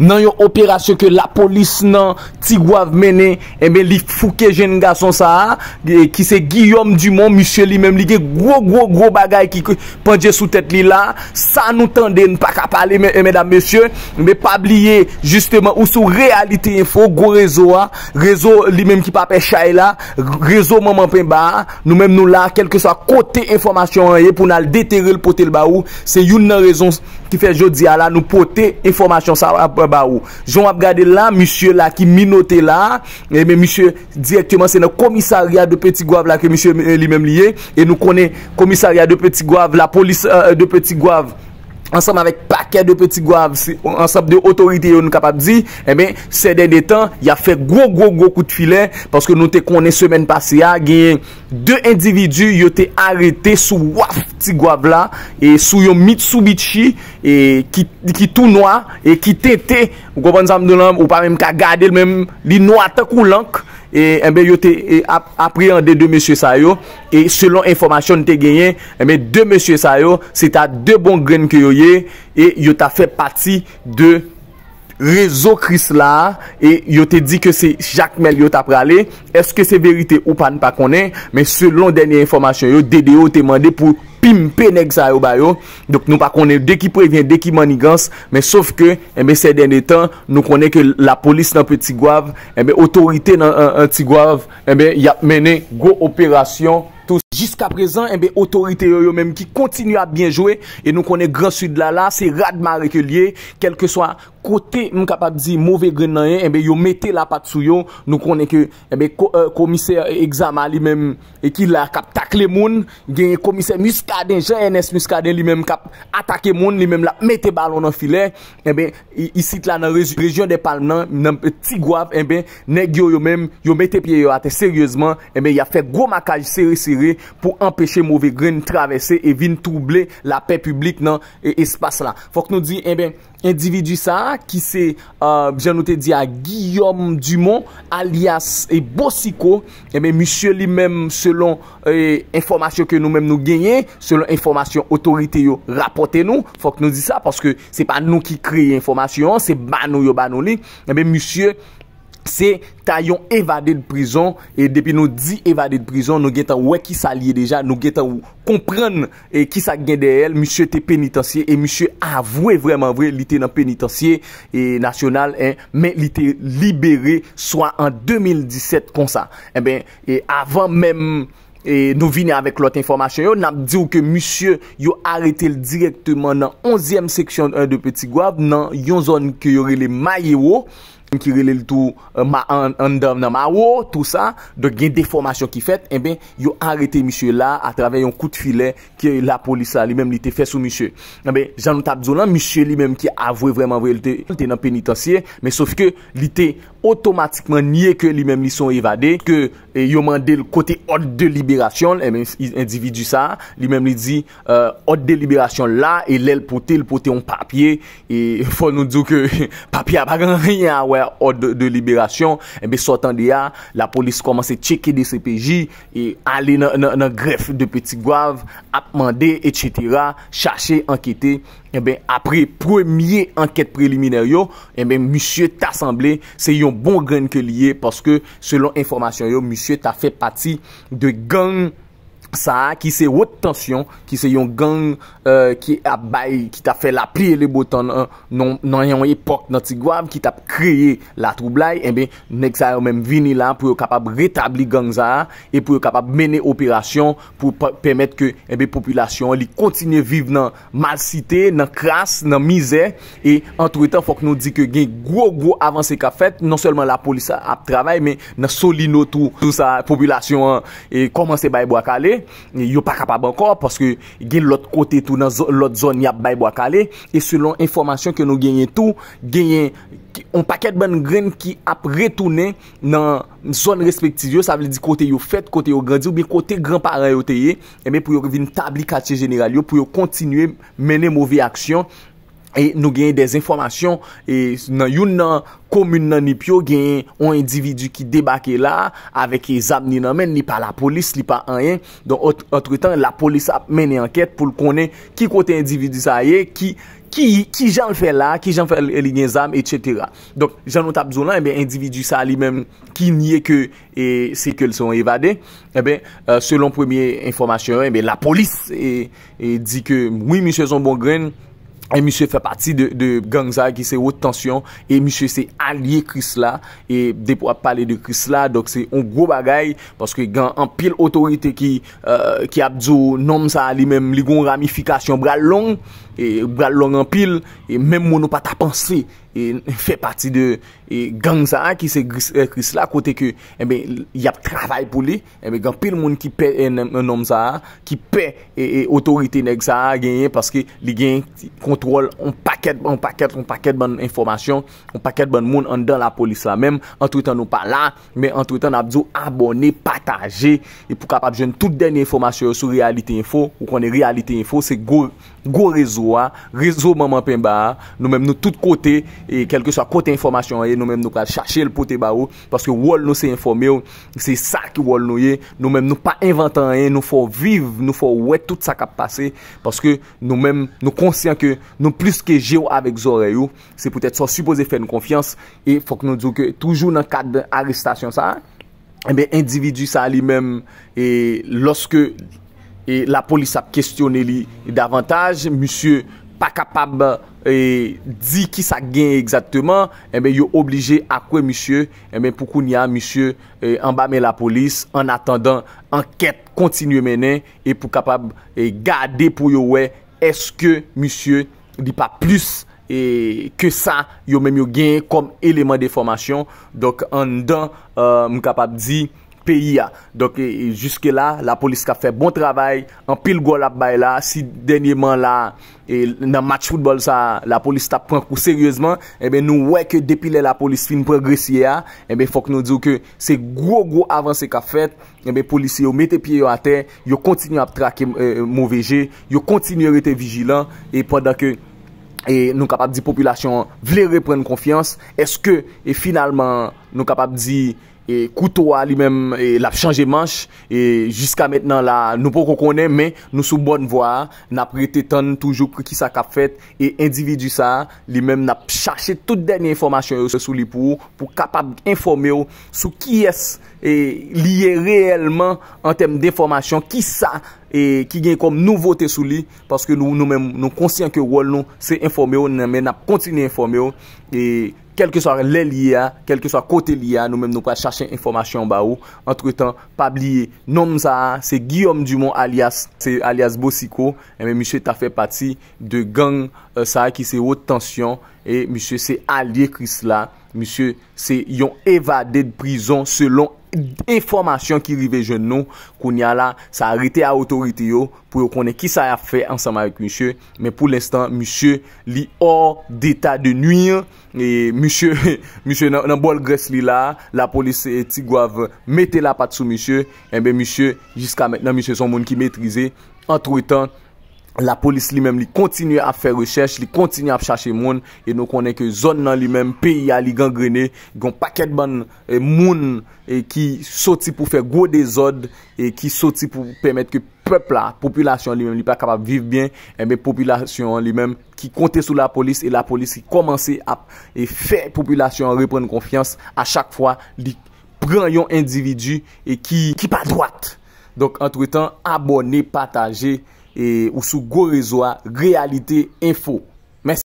nan yon operasyon ke la polis nan ti gwav mene e eh men li fouke jen nga son sa eh, ki se Guillaume Dumont misye li men li gen gwo gwo gwo bagay ki pandye sou tet li la sa nou tende npa kapale e men dam mesye ou sou realite info gwo rezo a rezo li men ki pape chay la rezo maman pen ba nou men nou la kelke sa kote informasyon pou nan detere l pote l ba ou se yon nan rezon ki fè jodi a la nou pote informasyon sa ap ba ou. Joun ap gade la, misye la ki mi note la, men eh, misye direktman, se nan komisarya de Petit Guav la, ke misye eh, li men liye, e nou konen komisarya de Petit Guav, la polis euh, de Petit Guav, ansanm avèk pakè de pè ti gwav, ansanm de otorite yo nou kapap di, ebè, sè den detan, ya fè gwo gwo gwo kout filè, paske nou te konè semen pasè ah, ya, gen, dè individu yo te arete sou waf ti gwav la, e sou yon Mitsubishi, e ki tou noa, e ki tete, ou pa mèm ka gade lè mèm li noa tak ou lank, E mbe eh yo te eh, apriande de monsye sa yo E selon informasyon te genyen E eh mbe de monsye sa yo Se ta de bon gren ke yo ye E yo ta fe pati de Rezo Chris la E yo te di ke se Jacques Mel yo ta prale Eske se verite ou pan pa konen Men selon denye informasyon yo Dede yo te mande pou Pimpe nek sa yo bayo. Dok nou pa konen dek ki preven, dek ki manigans. Men eh saf ke, men se dene tan, nou konen ke la polis nan pe Tigwav. Men, eh otorite nan eh Tigwav. Men, yap mene go operasyon. Jiska prezan, men, otorite yo yo men ki kontinu a bien jwe. E nou konen gran sud lala, se rad ma reke liye. Kelke swa. kote m kapap zi mouve gren nan yon, yon mette la pat sou yon, nou konen ke euh, komise examan li men, e ki la kap takle moun, gen komise muskaden, jen enes muskaden li men kap atake moun, li men la mette balon nan filè, yon sit la nan rejyon de pal nan, nan ti gwav, yon mette piye yon ate seryosman, yon fek gwo makaj seri seri, pou empèche mouve gren travesse, e vin trouble la pey publik nan espase la. Fok nou di, yon mette, Individu sa ki se, jen euh, nou te di a, Guillaume Dumont alias e Borsico, e, monsye li menm selon e, informasyon ke nou menm nou genye, selon informasyon otorite yo rapote nou, fok nou di sa, paske se pa nou ki kreye informasyon, se banou yo banou li, e, monsye, Se ta yon evade de prizon E depi nou di evade de prizon Nou getan wè ki sa liye deja Nou getan wè e, ki sa gende el Monsye te penitansye E monsye avwe vreman vre Li te nan penitansye E nasyonal Men li te libere Soa an 2017 konsa E ben E avan men e, Nou vini avèk lot informasyon yo Nam diyo ke monsye Yo arete l direktyman Nan onzyem seksyon Un de peti gwab Nan yon zon Ke yore le maye wò ki rele l tou euh, an dam nan ma wou tout sa do gen deformasyon ki fet e eh ben yo arete misye la eh a traven yon kout filè ki la polis la li men li te fè sou misye nan be jan nou tab zonan misye li men ki avwe vreman vreman li te penitansye men sof ke li te otomatikman nye ke li men li son evade ke yo mande l kote od deliberasyon e eh ben individu sa li men euh, li di od deliberasyon la e lè l pote l pote yon papye e fon nou djou ke papye apagan riyan we Ode de liberasyon eh Sotan de ya, la polis komanse cheke de CPJ E ale nan gref De peti gwav Ap mande, etc Chache enkete eh Apre premier enkete preliminaryo eh Monsie ta asemble Se yon bon gren ke liye Paske selon informasyon yo Monsie ta fe pati de gang sa a ki se wot tansyon ki se yon gang euh, ki ap bay ki tap fe la priye le botan euh, nan yon epok nan Tigwav ki tap kreye la troublai eh enbe nek sa a yo menm vini lan pou yo kapab retabli gang za a e pou yo kapab mene operasyon pou pemet ke eh enbe populasyon li kontine vive nan mal site, nan kras, nan mize e an tou etan fok nou di ke gen gwo gwo avanse ka fet non selman la polisa ap travay me nan soli nou tou sa populasyon e komanse bay bo ak ale Yo pa kapab ankor Paske gen lout kote tou nan lout zon Yap baybo akale E selon informasyon ke nou genyen tou Genyen Un paket ban gren ki ap retounen Nan zon respektive Sa veli di kote yo fet, kote yo gradi Ou bi kote gran para yo teye Eme pou yo revin tabli kache general yo Pou yo kontinue menen mouvi aksyon nou genye des informasyon nan yon nan komune nan nipyo genye yon individu ki debake la avek e zab ni nan men ni pa la polis, ni pa anyen don otre tan la polis ap men e anket pou l konen ki kote individu sa ye ki jan l fe la ki jan fe li nye zab, etc. don jan nou tap zon lan, ebe individu sa li men ki nye ke se ke l son evade ebe selon premye informasyon ebe la polis e eh, eh, di ke mwi misye zon bongren E misye fè pati de gangza ki se wot tansyon. E misye se alye kris la. E de pou ap pale de kris la. Dok se on gro bagay. Paske gang an pil otorite euh, ki abzo nom sa li menm. Li gon ramifikasyon bral long. E bral long an pil. E menm mounou pata pansri. E fè pati de e gang zaha ki se gris eh, la Kote ke eh yap travay pou li Gan eh pil moun ki pe en nom zaha Ki pe et otorite nek zaha genye Paske li gen kontrol On paket, on paket, on paket ban informasyon On paket ban moun an dan la polis la Mèm an tout an nou pa la Mèm an tout an ap zo abone, pataje E pou kapap jen tout den informasyon Sou Realite Info Ou konen Realite Info Se go rezo a Rezo maman pen ba Nou mèm nou tout kote e kelke sa kote informasyon e, eh, nou menm nou pa chache l pote ba ou, paske wol nou se informe ou, se sa ki wol nou ye, nou menm nou pa inventan eh, e, nou fo vive, nou fo wet tout sa kap pase, paske nou menm nou konsyen ke, nou plis ke je ou avek zore ou, se pwetet sa supose fe nou konfians, e fok nou djou ke toujou nan kad arrestasyon sa, ebe eh individu sa li menm, e loske la polis ap kestyone li davantaj, monsye pa kapab, monsye pa kapab, Di ki sa genye Eben yo oblije akwe Monsye eh poukoun ya Monsye ambame eh, la polis En atendan anket kontinye menen E pou kapab eh, Gade pou yo we Eske monsye di pa plus Ke sa yo menme yo genye Kom eleman de formasyon Dok an dan euh, mou kapab di peyi a. Donke, e, juske la, la polis ka fe bon travay, an pil gol ap bay la, si denye man la, e, nan match football sa, la polis tap pran pou seryezman, e nou wèk depile la polis fin progresye a, fok nou diw ke, se gwo gwo avan se ka fet, polis yo mette piyo a te, yo kontinu ap trake mou vje, yo kontinu rete vijilan, e pwada ke nou kapap di populasyon vle reprenn konfians, eske e finalman nou kapap di E koutouwa li menm e la chanje manch, e jiska metnan la nou pou kon konen, men nou sou bonn vwa, nap rete ton toujou ki sa kap fet, e individu sa, li menm nap chache tout denye informasyon yo sou li pou, pou kapab informe yo, sou ki es liye reyelman, an tem de informasyon, ki sa, ki gen kom nouvote sou li, paske nou konsyen ke wol nou se informe yo, menm ap kontine informe yo, e koutouwa, kelke swa lè liya, kelke swa kote liya, nou mèm nou prase chache informasyon ba ou, entre tan, pabliye, nom zaha, se Guillaume Dumont alias, se alias Bosico, e mèm msye ta fè pati de gang zaha euh, ki se ou tansyon, e msye se alie Chris la, msye se yon evade de prison selon alias, e formasyon ki rive jen nou koun ya la, sa arite a otorite yo pou yo kone ki sa ya fe ansama ek miche, men pou l'estan, miche li or deta de nuyen e miche, miche nan bol gres li la, la polise eti gwav mette la pat sou miche enbe miche, jiska men nan miche son moun ki metrize, an tro etan la polis li menm li kontinye ap fè rechèche, li kontinye ap chache moun, e nou konen ke zon nan li menm, pe ya li gangrene, yon paket ban e, moun, e ki soti pou fè gwo de zon, e ki soti pou pèmèt ke pèpla, populasyon li menm li pè kapap viv bien, e me populasyon li menm, ki kontè sou la polis, e la polis ki komanse ap, e fè populasyon repren konfians, a chak fwa, li pran yon individu, e ki pa dwat, donk antw etan, abonè patajè, E, ou sou go rezo a Realite Info